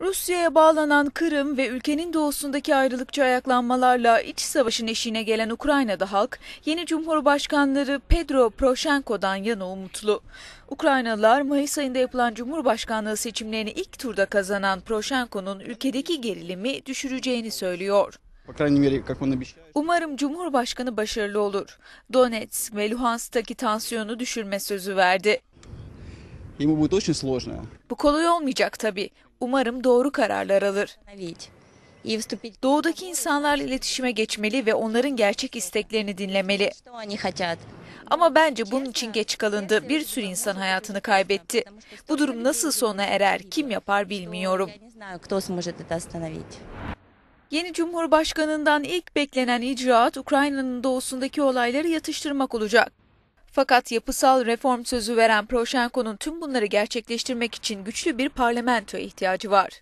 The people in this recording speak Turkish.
Rusya'ya bağlanan Kırım ve ülkenin doğusundaki ayrılıkçı ayaklanmalarla iç savaşın eşiğine gelen Ukrayna'da halk, yeni Cumhurbaşkanları Pedro Proşenko'dan yana umutlu. Ukraynalılar Mayıs ayında yapılan Cumhurbaşkanlığı seçimlerini ilk turda kazanan Proşenko'nun ülkedeki gerilimi düşüreceğini söylüyor. Umarım Cumhurbaşkanı başarılı olur. Donetsk ve Luhansk'taki tansiyonu düşürme sözü verdi ему будет очень сложно. Bu kolay olmayacak tabii. Umarım doğru kararlar alır. Doğudaki insanlarla iletişime geçmeli ve onların gerçek isteklerini dinlemeli. Ama bence bunun için geç kalındı. Bir sürü insan hayatını kaybetti. Bu durum nasıl sona erer, kim yapar bilmiyorum. Yeni Cumhurbaşkanından ilk beklenen icraat Ukrayna'nın doğusundaki olayları yatıştırmak olacak. Fakat yapısal reform sözü veren Proşenko'nun tüm bunları gerçekleştirmek için güçlü bir parlamentoya ihtiyacı var.